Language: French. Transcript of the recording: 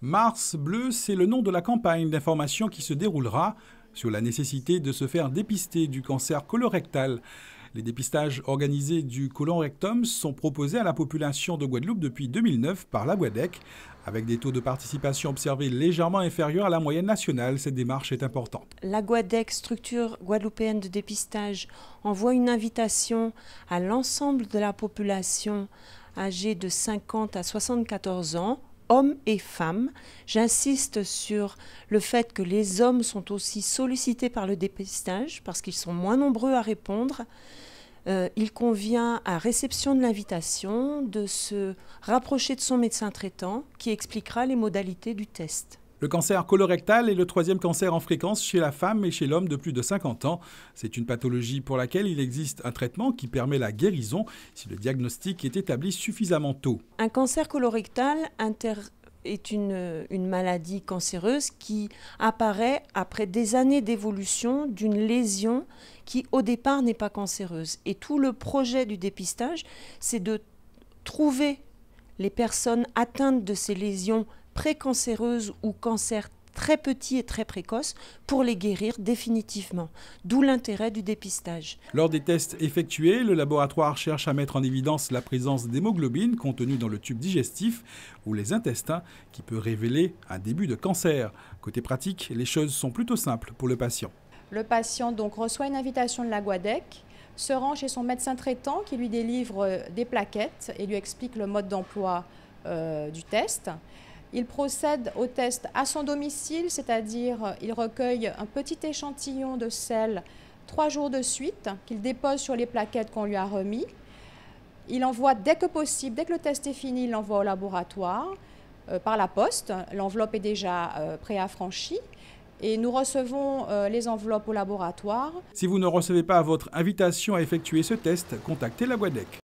Mars bleu, c'est le nom de la campagne d'information qui se déroulera sur la nécessité de se faire dépister du cancer colorectal. Les dépistages organisés du colon rectum sont proposés à la population de Guadeloupe depuis 2009 par la Guadec. Avec des taux de participation observés légèrement inférieurs à la moyenne nationale, cette démarche est importante. La Guadec, structure guadeloupéenne de dépistage, envoie une invitation à l'ensemble de la population âgée de 50 à 74 ans hommes et femmes. J'insiste sur le fait que les hommes sont aussi sollicités par le dépistage parce qu'ils sont moins nombreux à répondre. Euh, il convient à réception de l'invitation de se rapprocher de son médecin traitant qui expliquera les modalités du test. Le cancer colorectal est le troisième cancer en fréquence chez la femme et chez l'homme de plus de 50 ans. C'est une pathologie pour laquelle il existe un traitement qui permet la guérison si le diagnostic est établi suffisamment tôt. Un cancer colorectal est une, maladie cancéreuse qui apparaît après des années d'évolution d'une lésion qui au départ n'est pas cancéreuse. Et tout le projet du dépistage, c'est de trouver les personnes atteintes de ces lésions précancéreuses ou cancers très petits et très précoces pour les guérir définitivement, d'où l'intérêt du dépistage. Lors des tests effectués, le laboratoire cherche à mettre en évidence la présence d'hémoglobine contenue dans le tube digestif ou les intestins qui peut révéler un début de cancer. Côté pratique, les choses sont plutôt simples pour le patient. Le patient donc reçoit une invitation de la GUADEC se rend chez son médecin traitant qui lui délivre euh, des plaquettes et lui explique le mode d'emploi euh, du test. Il procède au test à son domicile, c'est-à-dire euh, il recueille un petit échantillon de sel trois jours de suite qu'il dépose sur les plaquettes qu'on lui a remis. Il envoie dès que possible, dès que le test est fini, il l'envoie au laboratoire par la poste. L'enveloppe est déjà préaffranchie et nous recevons euh, les enveloppes au laboratoire. Si vous ne recevez pas votre invitation à effectuer ce test, contactez la WADEC.